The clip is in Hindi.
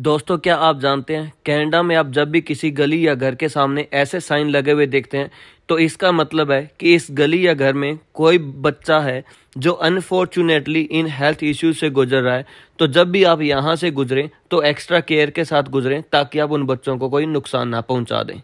दोस्तों क्या आप जानते हैं कनाडा में आप जब भी किसी गली या घर के सामने ऐसे साइन लगे हुए देखते हैं तो इसका मतलब है कि इस गली या घर में कोई बच्चा है जो अनफॉर्चुनेटली इन हेल्थ इश्यूज से गुजर रहा है तो जब भी आप यहाँ से गुजरें तो एक्स्ट्रा केयर के साथ गुजरें ताकि आप उन बच्चों को कोई नुकसान ना पहुँचा दें